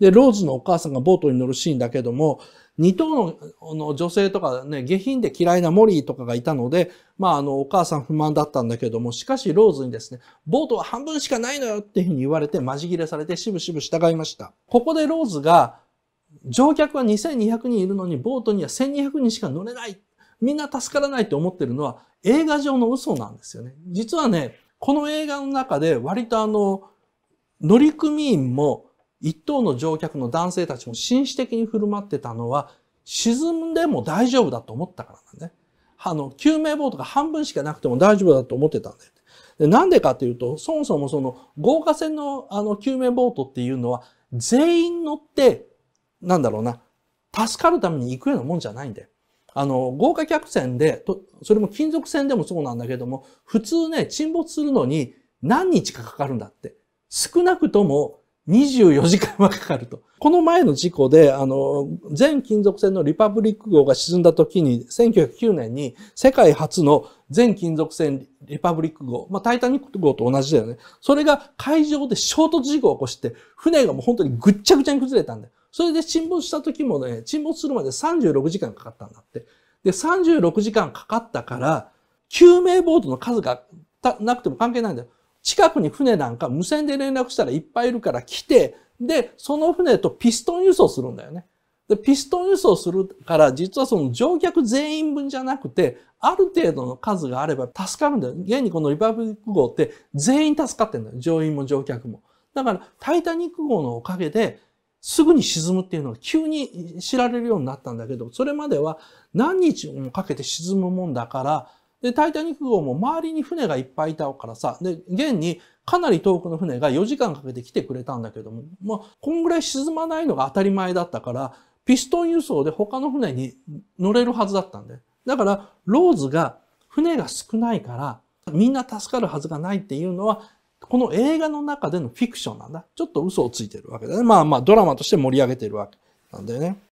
で、ローズのお母さんがボートに乗るシーンだけども、二頭の女性とかね、下品で嫌いなモリーとかがいたので、まあ、あの、お母さん不満だったんだけども、しかしローズにですね、ボートは半分しかないのよっていうふうに言われて、まじ切れされて、しぶしぶ従いました。ここでローズが、乗客は2200人いるのに、ボートには1200人しか乗れない。みんな助からないと思ってるのは、映画上の嘘なんですよね。実はね、この映画の中で割とあの、乗組員も一等の乗客の男性たちも紳士的に振る舞ってたのは、沈んでも大丈夫だと思ったからなんだね。あの、救命ボートが半分しかなくても大丈夫だと思ってたんだよ。でなんでかっていうと、そもそもその豪華船のあの救命ボートっていうのは全員乗って、なんだろうな、助かるために行くようなもんじゃないんだよ。あの、豪華客船で、とそれも金属船でもそうなんだけども、普通ね、沈没するのに何日かかかるんだって。少なくとも24時間はかかると。この前の事故で、あの、全金属船のリパブリック号が沈んだ時に、1909年に世界初の全金属船リパブリック号、まあ、タイタニック号と同じだよね。それが海上で衝突事故を起こして、船がもう本当にぐっちゃぐちゃに崩れたんだよ。それで沈没した時もね、沈没するまで36時間かかったんだって。で、36時間かかったから、救命ボートの数がなくても関係ないんだよ。近くに船なんか無線で連絡したらいっぱいいるから来て、で、その船とピストン輸送するんだよね。で、ピストン輸送するから、実はその乗客全員分じゃなくて、ある程度の数があれば助かるんだよ。現にこのリバブリック号って全員助かってんだよ。乗員も乗客も。だから、タイタニック号のおかげで、すぐに沈むっていうのが急に知られるようになったんだけど、それまでは何日もかけて沈むもんだから、で、タイタニック号も周りに船がいっぱいいたからさ、で、現にかなり遠くの船が4時間かけて来てくれたんだけども、まあ、こんぐらい沈まないのが当たり前だったから、ピストン輸送で他の船に乗れるはずだったんだよ。だから、ローズが船が少ないから、みんな助かるはずがないっていうのは、この映画の中でのフィクションなんだ。ちょっと嘘をついてるわけだね。まあまあ、ドラマとして盛り上げてるわけなんだよね。